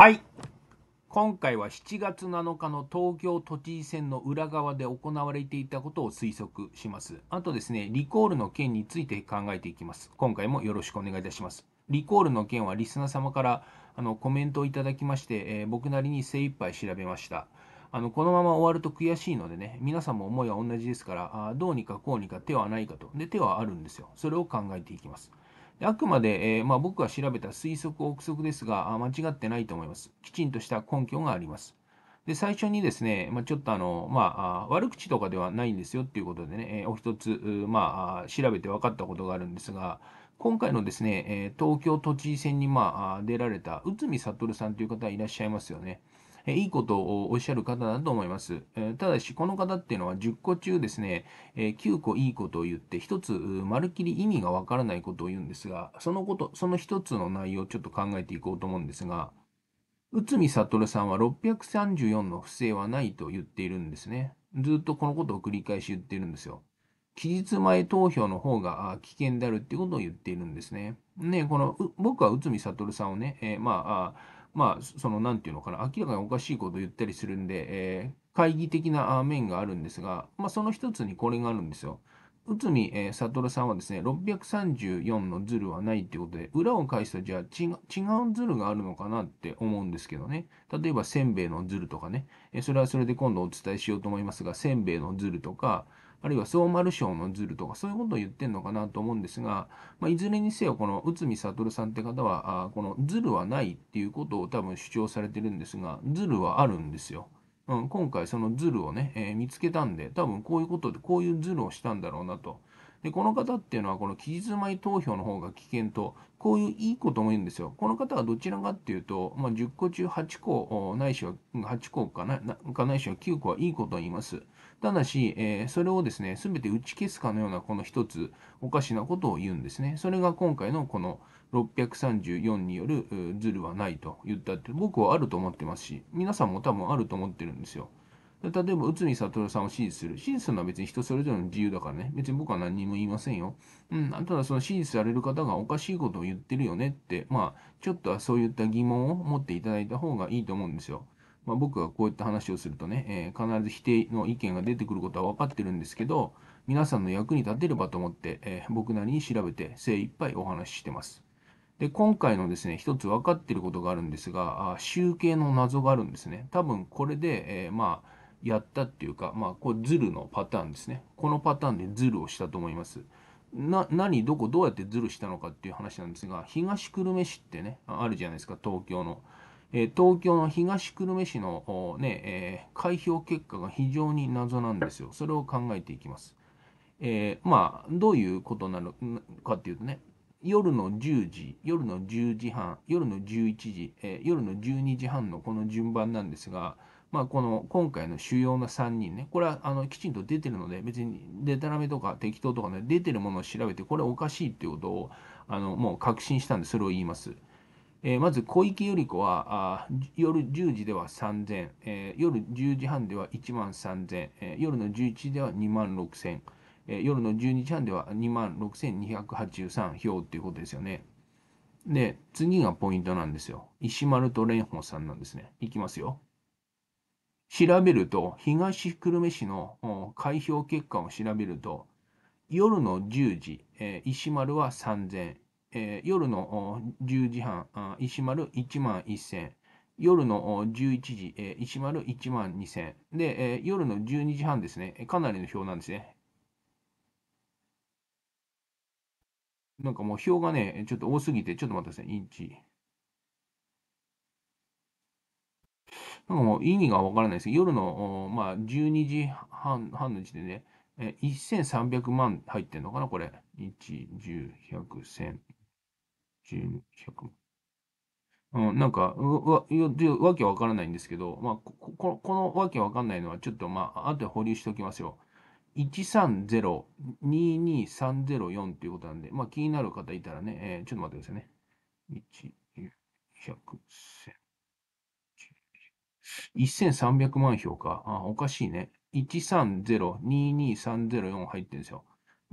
はい今回は7月7日の東京都知事選の裏側で行われていたことを推測します。あとですね、リコールの件について考えていきます。今回もよろしくお願いいたします。リコールの件はリスナー様からあのコメントをいただきまして、えー、僕なりに精一杯調べました。あのこのまま終わると悔しいのでね、皆さんも思いは同じですから、あどうにかこうにか手はないかと。で、手はあるんですよ。それを考えていきます。あくまで、えー、まあ、僕が調べた推測、憶測ですが、間違ってないと思います。きちんとした根拠があります。で、最初にですね、まあ、ちょっとあの、まあ、悪口とかではないんですよっていうことでね、えお一つ、まあ、調べて分かったことがあるんですが、今回のですね、え東京都知事選に、まあ、出られた内海悟さんという方いらっしゃいますよね。いいことをおっしゃる方だと思います。ただし、この方っていうのは10個中ですね、9個いいことを言って、1つ、まるっきり意味がわからないことを言うんですが、そのこと、その1つの内容をちょっと考えていこうと思うんですが、内海悟さんは634の不正はないと言っているんですね。ずっとこのことを繰り返し言ってるんですよ。期日前投票の方が危険であるっていうことを言っているんですね。ね、この、僕は内海悟さんをね、えー、まあ、まあ、その、なんていうのかな、明らかにおかしいことを言ったりするんで、えー、会議的な面があるんですが、まあ、その一つにこれがあるんですよ。内海、えー、悟さんはですね、634のズルはないってことで、裏を返すと、じゃあ違うズルがあるのかなって思うんですけどね。例えば、せんべいのズルとかね、えー、それはそれで今度お伝えしようと思いますが、せんべいのズルとか、あるいは総丸賞のズルとか、そういうことを言ってるのかなと思うんですが、まあ、いずれにせよ、この内海悟さんって方は、あこのズルはないっていうことを多分主張されてるんですが、ズルはあるんですよ。うん、今回そのズルをね、えー、見つけたんで、多分こういうことで、こういうズルをしたんだろうなと。で、この方っていうのは、この期日前投票の方が危険と、こういういいことも言うんですよ。この方はどちらかっていうと、まあ、10個中8個、ないしは8個かな、かないしは9個はいいことを言います。ただし、えー、それをですね、全て打ち消すかのようなこの一つおかしなことを言うんですね。それが今回のこの634によるズルはないと言ったって僕はあると思ってますし、皆さんも多分あると思ってるんですよ。例えば、内海悟さんを支持する。支持するのは別に人それぞれの自由だからね。別に僕は何にも言いませんよ。うん、ただその支持される方がおかしいことを言ってるよねって、まあ、ちょっとはそういった疑問を持っていただいた方がいいと思うんですよ。まあ、僕がこういった話をするとね、えー、必ず否定の意見が出てくることは分かってるんですけど、皆さんの役に立てればと思って、えー、僕なりに調べて精一杯お話ししてます。で、今回のですね、一つ分かってることがあるんですが、あ集計の謎があるんですね。多分これで、えー、まあ、やったっていうか、まあ、これズルのパターンですね。このパターンでズルをしたと思います。な、何、どこ、どうやってズルしたのかっていう話なんですが、東久留米市ってね、あるじゃないですか、東京の。東京の東久留米市の、ねえー、開票結果が非常に謎なんですよ。それを考えていきます。えー、まあ、どういうことなのかっていうとね、夜の10時、夜の10時半、夜の11時、えー、夜の12時半のこの順番なんですが、まあ、この今回の主要な3人ね、これはあのきちんと出てるので、別にデタラメとか適当とかね、出てるものを調べて、これおかしいっていうことをあのもう確信したんで、それを言います。えー、まず小池百合子は夜10時では3000、えー、夜10時半では1万3000、えー、夜の11時では2万6000、えー、夜の12時半では2万6283票っていうことですよね。で、次がポイントなんですよ。石丸と蓮舫さんなんですね。いきますよ。調べると、東久留米市の開票結果を調べると、夜の10時、えー、石丸は3000、えー、夜の10時半、石丸1万1000。夜の11時、えー、石丸1万2000。で、えー、夜の12時半ですね。かなりの表なんですね。なんかもう表がね、ちょっと多すぎて、ちょっと待ってください。インチ。なんかもう意味がわからないです。夜の、まあ、12時半半の時点で、ね、え1300万入ってんのかなこれ。1、10、100、1000。10、100万。うん、なんか、わ、わけわからないんですけど、まあ、こ、このわけわかんないのは、ちょっと、まあ、後で保留しておきますよ。130-22304っていうことなんで、まあ、気になる方いたらね、えー、ちょっと待ってくださいね。1、100、1 0 1300万票か。あ、おかしいね。130-22304入ってるんですよ。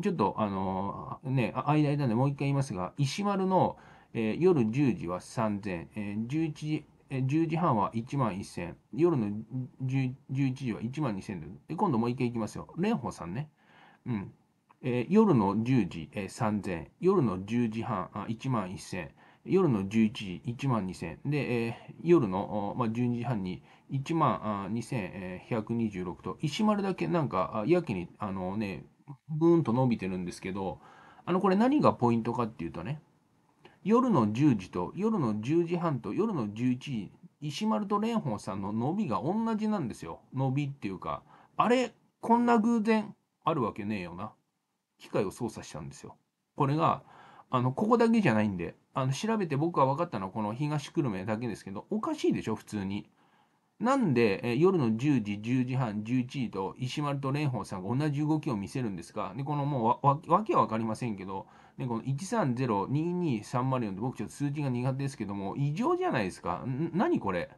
ちょっと、あのー、ね、間間でもう一回言いますが、石丸の、えー、夜10時は3000、えー、11時、え10時半は1万1000、夜の11時は1万2000で、で今度もう一回いきますよ。蓮舫さんね。うん。えー、夜の10時、えー、3000、夜の10時半、あ1万1000、夜の11時、1万2000、で、えー、夜の、まあ、12時半に1万2126と、石丸だけなんか、やけに、あのね、ブーンと伸びてるんですけど、あの、これ何がポイントかっていうとね、夜の10時と夜の10時半と夜の11時、石丸と蓮舫さんの伸びが同じなんですよ。伸びっていうか、あれ、こんな偶然あるわけねえよな。機械を操作したんですよ。これが、あの、ここだけじゃないんで、あの、調べて僕は分かったのはこの東久留米だけですけど、おかしいでしょ、普通に。なんで、え夜の10時、10時半、11時と石丸と蓮舫さんが同じ動きを見せるんですかでこのもうわわけは分かりませんけど、ね、この130-22304って僕ちょっと数字が苦手ですけども、異常じゃないですか。何これっ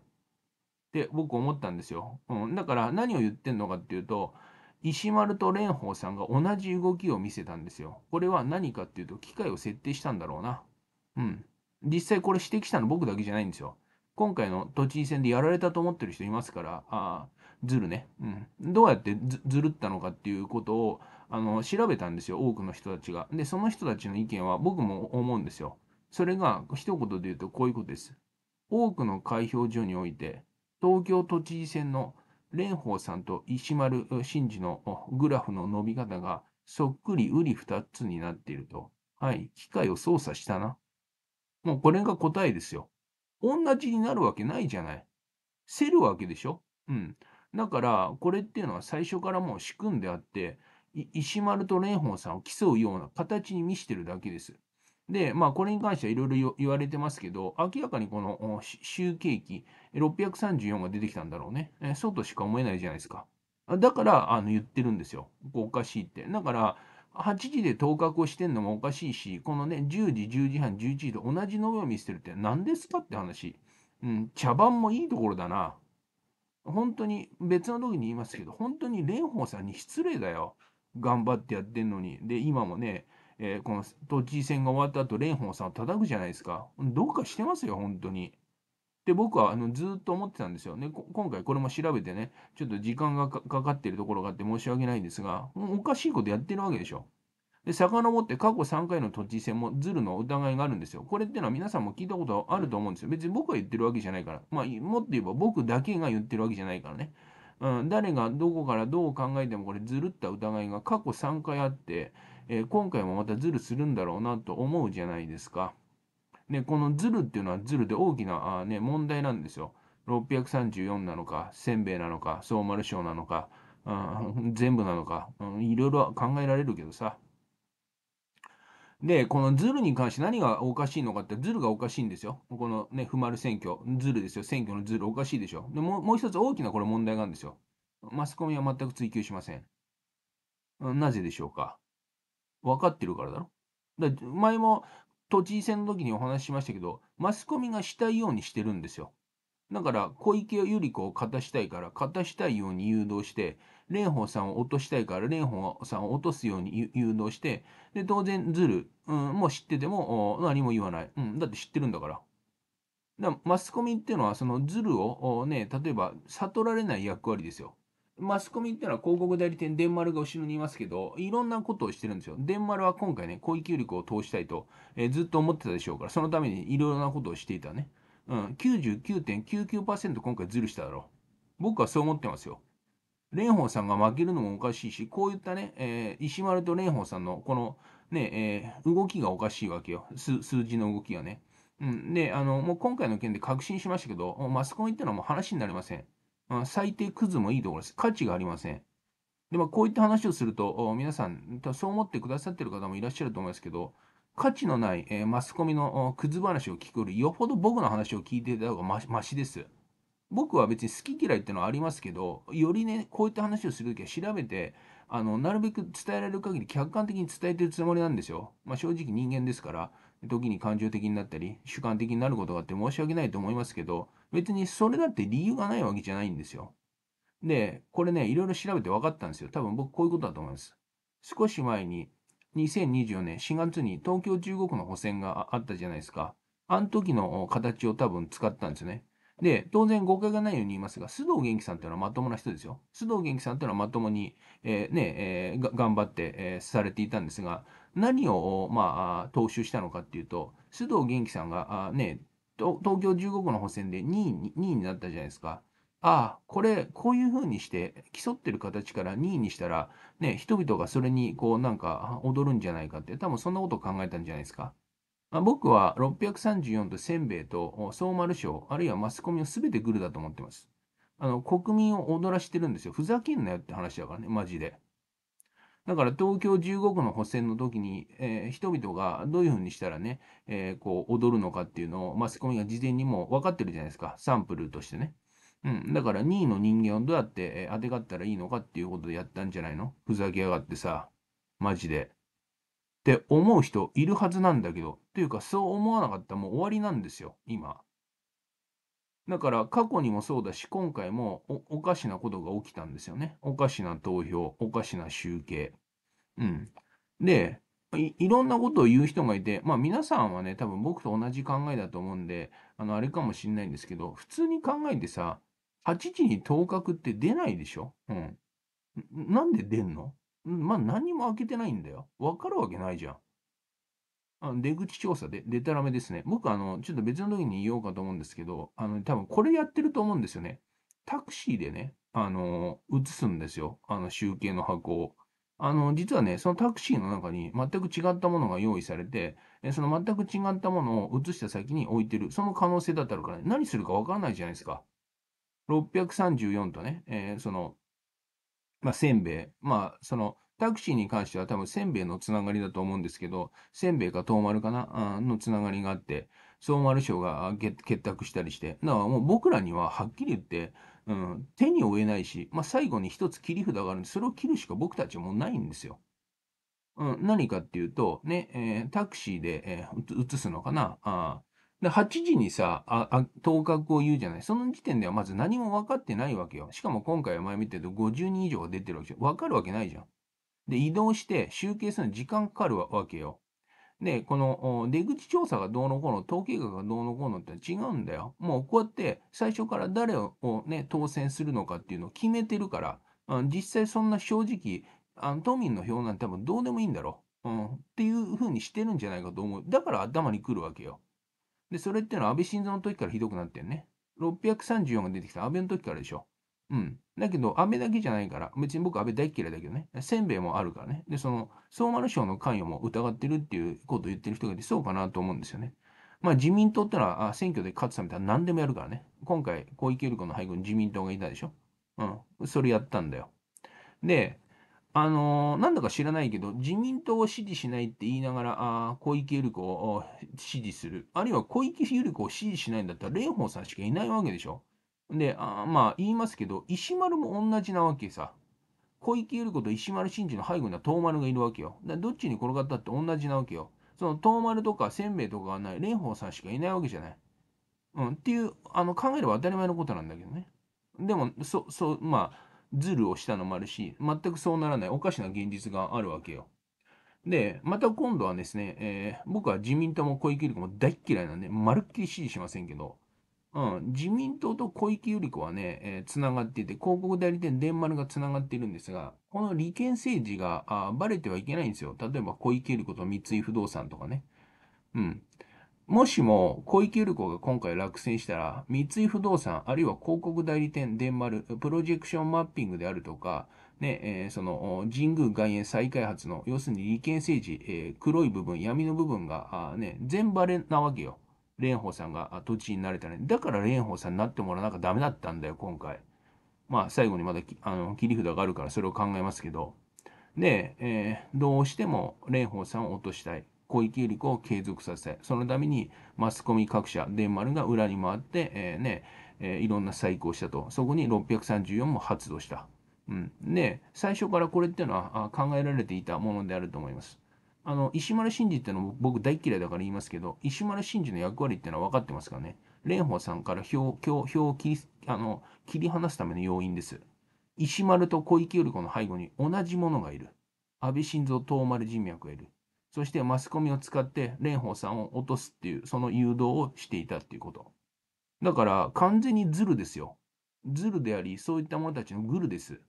て僕思ったんですよ。うん、だから何を言ってんのかっていうと、石丸と蓮舫さんが同じ動きを見せたんですよ。これは何かっていうと、機械を設定したんだろうな。うん。実際これ指摘したの僕だけじゃないんですよ。今回の都知事選でやられたと思ってる人いますから、あずるね、うん。どうやってずるったのかっていうことを、あの、調べたんですよ、多くの人たちが。で、その人たちの意見は僕も思うんですよ。それが、一言で言うとこういうことです。多くの開票所において、東京都知事選の蓮舫さんと石丸真二のグラフの伸び方が、そっくりうり二つになっていると。はい、機械を操作したな。もうこれが答えですよ。同じになるわけないじゃない。せるわけでしょうん。だから、これっていうのは最初からもう仕組んであって、石丸と蓮舫さんを競うような形に見してるだけです。で、まあ、これに関してはいろいろ言われてますけど、明らかにこの集計機634が出てきたんだろうね。えそうとしか思えないじゃないですか。だから、あの、言ってるんですよ。おかしいって。だから、8時で当確をしてんのもおかしいし、このね、10時、10時半、11時と同じ飲みを見せてるって何ですかって話。うん、茶番もいいところだな。本当に、別の時に言いますけど、本当に蓮舫さんに失礼だよ。頑張ってやってんのに。で、今もね、えー、この都知事選が終わった後、蓮舫さんを叩くじゃないですか。どうかしてますよ、本当に。で僕はあのずっと思ってたんですよ、ね。今回これも調べてね、ちょっと時間がかかってるところがあって申し訳ないんですが、おかしいことやってるわけでしょ。で、遡って過去3回の都知事選もズルの疑いがあるんですよ。これってのは皆さんも聞いたことあると思うんですよ。別に僕が言ってるわけじゃないから。まあ、もっと言えば僕だけが言ってるわけじゃないからね。うん、誰がどこからどう考えてもこれずるった疑いが過去3回あって、えー、今回もまたずるするんだろうなと思うじゃないですか。このズルっていうのはズルで大きなあ、ね、問題なんですよ。634なのか、せんべいなのか、総丸賞なのか、全部なのか、いろいろ考えられるけどさ。で、このズルに関して何がおかしいのかって、ズルがおかしいんですよ。このね、不丸選挙、ズルですよ。選挙のズルおかしいでしょ。でも、もう一つ大きなこれ問題があるんですよ。マスコミは全く追求しません。なぜでしょうか。分かってるからだろ。だ前も都知事選の時にお話ししましたけど、マスコミがしたいようにしてるんですよ。だから、小池百合子を勝たしたいから、勝たしたいように誘導して、蓮舫さんを落としたいから、蓮舫さんを落とすように誘導して、で、当然、ズル、うん、もう知ってても、何も言わない。うん、だって知ってるんだから。だからマスコミっていうのは、そのズルをね、例えば悟られない役割ですよ。マスコミっていうのは広告代理店デンマルが後ろにいますけど、いろんなことをしてるんですよ。デンマルは今回ね、広域力を通したいと、えー、ずっと思ってたでしょうから、そのためにいろいろなことをしていたね。うん、99.99%今回ズルしただろう。僕はそう思ってますよ。蓮舫さんが負けるのもおかしいし、こういったね、えー、石丸と蓮舫さんのこのね、えー、動きがおかしいわけよ。数字の動きがね。うん、で、あの、もう今回の件で確信しましたけど、マスコミってのはもう話になりません。う最低クズもいいところです。価値がありません。で、まこういった話をすると、皆さん、そう思ってくださってる方もいらっしゃると思いますけど、価値のない、えー、マスコミのクズ話を聞くより、よほど僕の話を聞いていた方がましです。僕は別に好き嫌いってのはありますけど、よりね、こういった話をするときは調べて、あの、なるべく伝えられる限り客観的に伝えてるつもりなんですよ。まあ、正直人間ですから、時に感情的になったり、主観的になることがあって申し訳ないと思いますけど、別にそれだって理由がないわけじゃないんですよ。で、これね、いろいろ調べて分かったんですよ。多分僕こういうことだと思います。少し前に、2024年4月に東京中国の補選があったじゃないですか。あの時の形を多分使ったんですよね。で、当然誤解がないように言いますが、須藤元気さんっていうのはまともな人ですよ。須藤元気さんっていうのはまともに、えー、ね、えー、頑張って、えー、されていたんですが、何を、まあ、踏襲したのかっていうと、須藤元気さんが、ね、東京15区の補選で2位に ,2 位になったじゃないですか。ああ、これ、こういうふうにして、競ってる形から2位にしたら、ね、人々がそれに、こう、なんか、踊るんじゃないかって、多分そんなことを考えたんじゃないですか。まあ、僕は634とせんべいと総丸賞、あるいはマスコミを全てグルだと思ってます。あの、国民を踊らしてるんですよ。ふざけんなよって話だからね、マジで。だから東京15区の補選の時に、えー、人々がどういうふうにしたらね、えー、こう踊るのかっていうのをマスコミが事前にも分かってるじゃないですか、サンプルとしてね。うん、だから2位の人間をどうやって、えー、当てがったらいいのかっていうことでやったんじゃないのふざけやがってさ、マジで。って思う人いるはずなんだけど、というかそう思わなかったらもう終わりなんですよ、今。だから過去にもそうだし、今回もおかしなことが起きたんですよね。おかしな投票、おかしな集計。うん。で、いいろんなことを言う人がいて、まあ皆さんはね、多分僕と同じ考えだと思うんで、あの、あれかもしんないんですけど、普通に考えてさ、8時に当確って出ないでしょうん。なんで出んのまあ何も開けてないんだよ。わかるわけないじゃん。あの出口調査で、でたらめですね。僕、あの、ちょっと別の時に言おうかと思うんですけど、あの、多分これやってると思うんですよね。タクシーでね、あの、移すんですよ。あの、集計の箱を。あの、実はね、そのタクシーの中に全く違ったものが用意されて、その全く違ったものを移した先に置いてる、その可能性だったらから、ね、何するかわからないじゃないですか。634とね、えー、その、まあ、せんべい、まあ、その、タクシーに関しては多分せんべいのつながりだと思うんですけど、せんべいかま丸かなのつながりがあって、総丸賞が結託したりして、だからもう僕らにははっきり言って、うん、手に負えないし、まあ、最後に一つ切り札があるんで、それを切るしか僕たちはもうないんですよ。うん、何かっていうと、ね、えー、タクシーで、えー、移すのかなあで、8時にさ、あ、あ、当確を言うじゃない。その時点ではまず何も分かってないわけよ。しかも今回は前見てると50人以上が出てるわけじゃん。分かるわけないじゃん。で、移動して集計するのに時間かかるわけよ。で、この出口調査がどうのこうの、統計学がどうのこうのって違うんだよ。もうこうやって最初から誰をね、当選するのかっていうのを決めてるから、うん、実際そんな正直、あの都民の票なんて多分どうでもいいんだろう。うん、っていうふうにしてるんじゃないかと思う。だから頭にくるわけよ。で、それってのは安倍晋三の時からひどくなってんね。634が出てきた安倍の時からでしょ。うん。だけど、飴だけじゃないから、別に僕飴大嫌いだけどね、せんべいもあるからね。で、その、相馬の賞の関与も疑ってるっていうことを言ってる人がいて、そうかなと思うんですよね。まあ自民党ってのは、あ選挙で勝つためは何でもやるからね。今回、小池百合子の背後に自民党がいたでしょ。うん。それやったんだよ。で、あのー、なんだか知らないけど、自民党を支持しないって言いながら、あ小池百合子を支持する。あるいは小池百合子を支持しないんだったら、蓮舫さんしかいないわけでしょ。で、あまあ言いますけど、石丸も同じなわけさ。小池百合子と石丸真二の背後には東丸がいるわけよ。だどっちに転がったって同じなわけよ。その東丸とかせんべいとかがない蓮舫さんしかいないわけじゃない。うん、っていう、あの考えれば当たり前のことなんだけどね。でも、そ、そう、まあ、ズルをしたのもあるし、全くそうならないおかしな現実があるわけよ。で、また今度はですね、えー、僕は自民党も小池百合子も大嫌いなんで、まるっきり支持しませんけど、うん、自民党と小池百合子はね、えー、つながっていて、広告代理店電丸がつながっているんですが、この利権政治があバレてはいけないんですよ。例えば小池百合子と三井不動産とかね。うん。もしも小池百合子が今回落選したら、三井不動産、あるいは広告代理店電丸、プロジェクションマッピングであるとか、ね、えー、その、神宮外苑再開発の、要するに利権政治、えー、黒い部分、闇の部分が、あね、全バレなわけよ。蓮舫さんが土地になれたね。だから蓮舫さんになってもらわなきゃダメだったんだよ、今回。まあ、最後にまだあの切り札があるからそれを考えますけど。で、えー、どうしても蓮舫さんを落としたい。小池百合子を継続させたい。そのために、マスコミ各社、マルが裏に回って、えー、ね、えー、いろんな細工をしたと。そこに634も発動した。うん。で、最初からこれっていうのは考えられていたものであると思います。あの、石丸真二っての僕大嫌いだから言いますけど、石丸真二の役割っていうのは分かってますからね。蓮舫さんから票票を切りあの切り離すための要因です。石丸と小池百合子の背後に同じ者がいる。安倍晋三、東丸人脈がいる。そしてマスコミを使って蓮舫さんを落とすっていう、その誘導をしていたっていうこと。だから完全にズルですよ。ズルであり、そういった者たちのグルです。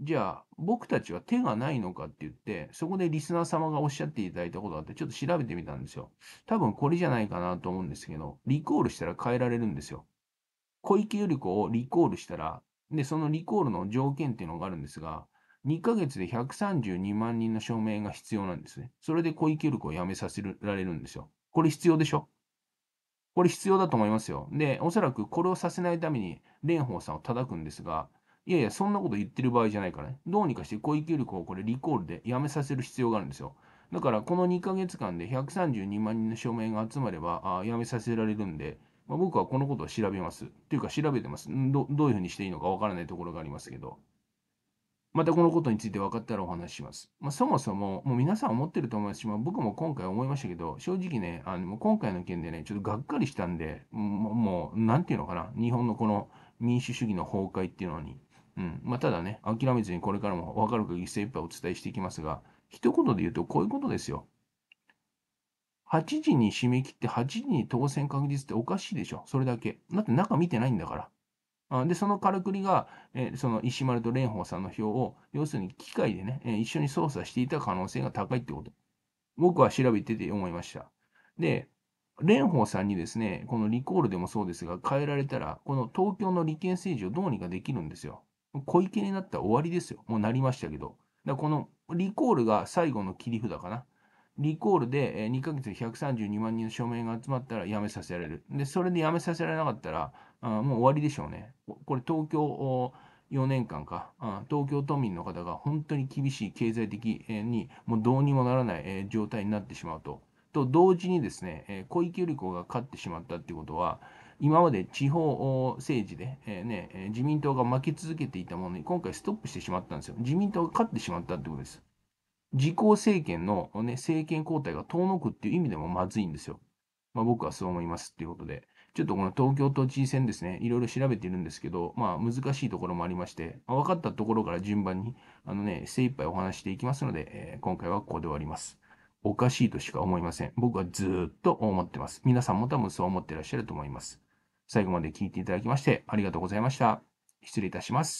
じゃあ、僕たちは手がないのかって言って、そこでリスナー様がおっしゃっていただいたことがあって、ちょっと調べてみたんですよ。多分これじゃないかなと思うんですけど、リコールしたら変えられるんですよ。小池百合子をリコールしたら、で、そのリコールの条件っていうのがあるんですが、2ヶ月で132万人の署名が必要なんですね。それで小池百合子を辞めさせられるんですよ。これ必要でしょこれ必要だと思いますよ。で、おそらくこれをさせないために、蓮舫さんを叩くんですが、いやいや、そんなこと言ってる場合じゃないからね。どうにかして小池百合子をこれリコールで辞めさせる必要があるんですよ。だから、この2ヶ月間で132万人の署名が集まれば、あ辞めさせられるんで、まあ、僕はこのことを調べます。というか、調べてます。どどういうふうにしていいのかわからないところがありますけど。またこのことについて分かったらお話しします。まあ、そもそも、もう皆さん思ってると思いますし、まあ、僕も今回思いましたけど、正直ね、あの今回の件でね、ちょっとがっかりしたんで、もう、もうなんていうのかな、日本のこの民主主義の崩壊っていうのに、うんまあ、ただね、諦めずにこれからも分かる限り精一杯お伝えしていきますが、一言で言うとこういうことですよ。8時に締め切って8時に当選確実っておかしいでしょ。それだけ。だって中見てないんだから。あで、そのからくりが、えー、その石丸と蓮舫さんの票を、要するに機械でね、えー、一緒に操作していた可能性が高いってこと。僕は調べてて思いました。で、蓮舫さんにですね、このリコールでもそうですが、変えられたら、この東京の利権政治をどうにかできるんですよ。小池になったら終わりですよ。もうなりましたけど。だこのリコールが最後の切り札かな。リコールで2ヶ月で132万人の署名が集まったら辞めさせられる。で、それで辞めさせられなかったら、あもう終わりでしょうね。これ東京4年間か、東京都民の方が本当に厳しい経済的にもうどうにもならない状態になってしまうと。と同時にですね、小池百合子が勝ってしまったってことは、今まで地方政治で、えー、ね、自民党が負け続けていたものに、今回ストップしてしまったんですよ。自民党が勝ってしまったってことです。自公政権の、ね、政権交代が遠のくっていう意味でもまずいんですよ。まあ、僕はそう思いますっていうことで。ちょっとこの東京都知事選ですね、いろいろ調べてるんですけど、まあ難しいところもありまして、分かったところから順番に、あのね、精一杯お話していきますので、えー、今回はここで終わります。おかしいとしか思いません。僕はずっと思ってます。皆さんも多分そう思ってらっしゃると思います。最後まで聞いていただきましてありがとうございました。失礼いたします。